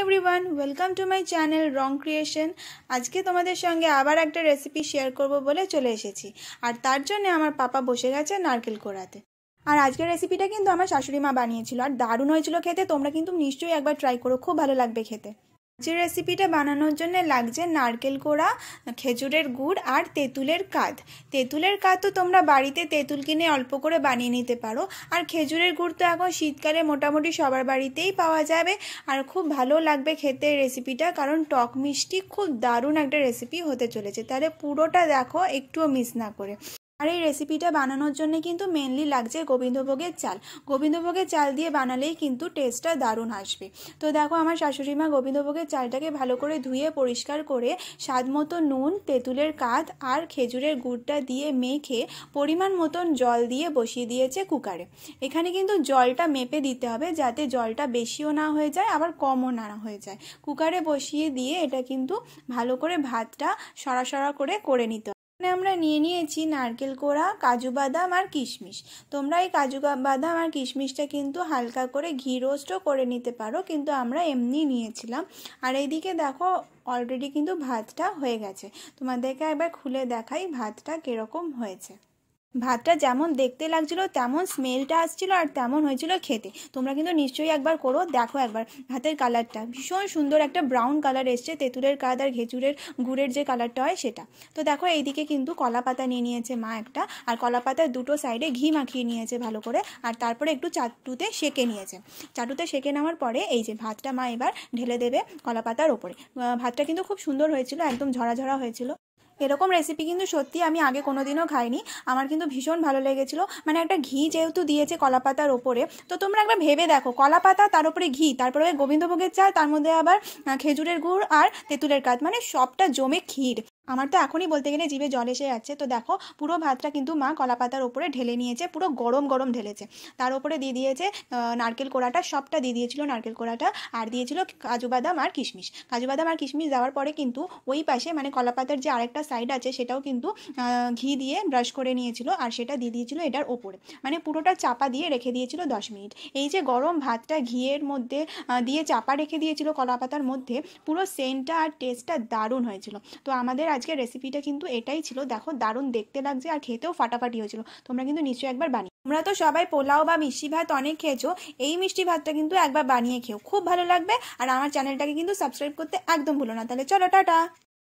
everyone welcome to my channel Rong creation আজকে তোমাদের সঙ্গে আবার একটা রেসিপি শেয়ার করব বলে চলে এসেছি আর তার জন্য আমার পাপা বসে গেছে নারকেল কোড়াতে আর আজকের রেসিপিটা কিন্তু আমার শাশুড়ি মা বানিয়েছিল আর দারুণ হয়েছিল খেতে তোমরা কিন্তু নিশ্চয়ই একবার ট্রাই করো খুব ভালো লাগবে খেতে যে রেসিপিটা বানানোর জন্য লাগছে নারকেল কোড়া খেজুরের গুড় আর তেঁতুলের কাঁধ তেঁতুলের কাঁধ তো তোমরা বাড়িতে তেঁতুল কিনে অল্প করে বানিয়ে নিতে পারো আর খেজুরের গুড় তো এখন শীতকালে মোটামুটি সবার বাড়িতেই পাওয়া যাবে আর খুব ভালো লাগবে খেতে রেসিপিটা কারণ টক মিষ্টি খুব দারুণ একটা রেসিপি হতে চলেছে তাহলে পুরোটা দেখো একটুও মিস না করে আর এই রেসিপিটা বানানোর জন্য কিন্তু মেনলি লাগছে গোবিন্দভোগের চাল গোবিন্দভোগের চাল দিয়ে বানালেই কিন্তু টেস্টটা দারুণ আসবে তো দেখো আমার শাশুড়ি মা গোবিন্দভোগের চালটাকে ভালো করে ধুয়ে পরিষ্কার করে স্বাদ মতো নুন তেঁতুলের কাঁধ আর খেজুরের গুড়টা দিয়ে মেখে পরিমাণ মতন জল দিয়ে বসিয়ে দিয়েছে কুকারে এখানে কিন্তু জলটা মেপে দিতে হবে যাতে জলটা বেশিও না হয়ে যায় আবার কমও না হয়ে যায় কুকারে বসিয়ে দিয়ে এটা কিন্তু ভালো করে ভাতটা সরা সরা করে করে নিতে এখানে আমরা নিয়ে নিয়েছি নারকেল কোড়া কাজু বাদাম আর কিশমিশ তোমরা এই কাজু বাদাম আর কিশমিশটা কিন্তু হালকা করে ঘি রোস্টও করে নিতে পারো কিন্তু আমরা এমনি নিয়েছিলাম আর এইদিকে দেখো অলরেডি কিন্তু ভাতটা হয়ে গেছে তোমাদেরকে একবার খুলে দেখাই ভাতটা কীরকম হয়েছে ভাতটা যেমন দেখতে লাগছিল তেমন স্মেলটা আসছিল আর তেমন হয়েছিল খেতে তোমরা কিন্তু নিশ্চয়ই একবার করো দেখো একবার ভাতের কালারটা ভীষণ সুন্দর একটা ব্রাউন কালার এসছে তেঁতুলের কাদ আর ঘেঁচুরের গুড়ের যে কালারটা হয় সেটা তো দেখো এইদিকে কিন্তু কলা পাতা নিয়ে নিয়েছে মা একটা আর কলা পাতার দুটো সাইডে ঘি মাখিয়ে নিয়েছে ভালো করে আর তারপরে একটু চাটুতে সেঁকে নিয়েছে চাটুতে সেঁকে নেওয়ার পরে এই যে ভাতটা মা এবার ঢেলে দেবে কলা পাতার ওপরে ভাতটা কিন্তু খুব সুন্দর হয়েছিল একদম ঝরা ঝরা হয়েছিল এরকম রেসিপি কিন্তু সত্যি আমি আগে কোনো দিনও খাইনি আমার কিন্তু ভীষণ ভালো লেগেছিলো মানে একটা ঘি যেহেতু দিয়েছে কলাপাতার ওপরে তো তোমরা একবার ভেবে দেখো কলাপাতা তার উপরে ঘি তারপরে গোবিন্দভোগের চাল তার মধ্যে আবার খেজুরের গুড় আর তেঁতুলের কাত মানে সবটা জমে ক্ষীর আমার তো এখনই বলতে গেলে জিভে জল এসে যাচ্ছে তো দেখো পুরো ভাতটা কিন্তু মা কলাপাতার ওপরে ঢেলে নিয়েছে পুরো গরম গরম ঢেলেছে তার ওপরে দিয়ে দিয়েছে নারকেল কোড়াটা সবটা দিয়ে দিয়েছিল নারকেল কোড়াটা আর দিয়েছিল কাজু বাদাম আর কিশমিশ কাজু বাদাম আর কিশমিশ দেওয়ার পরে কিন্তু ওই পাশে মানে কলাপাতার যে আরেকটা সাইড আছে সেটাও কিন্তু ঘি দিয়ে ব্রাশ করে নিয়েছিল আর সেটা দিয়ে দিয়েছিল এটার ওপরে মানে পুরোটা চাপা দিয়ে রেখে দিয়েছিল দশ মিনিট এই যে গরম ভাতটা ঘিয়ের মধ্যে দিয়ে চাপা রেখে দিয়েছিল কলাপাতার মধ্যে পুরো সেন্টটা আর টেস্টটা দারুণ হয়েছিল তো আমাদের আজ আজকের রেসিপিটা কিন্তু এটাই ছিল দেখো দারুণ দেখতে লাগছে আর খেতেও ফাটাফাটি হয়েছিল তোমরা কিন্তু নিশ্চয়ই একবার বানিয়ে তোমরা তো সবাই পোলাও বা মিষ্টি ভাত অনেক খেয়েছো এই মিষ্টি ভাতটা কিন্তু একবার বানিয়ে খেও খুব ভালো লাগবে আর আমার চ্যানেলটাকে কিন্তু সাবস্ক্রাইব করতে একদম ভুলো না তাহলে চলো টাটা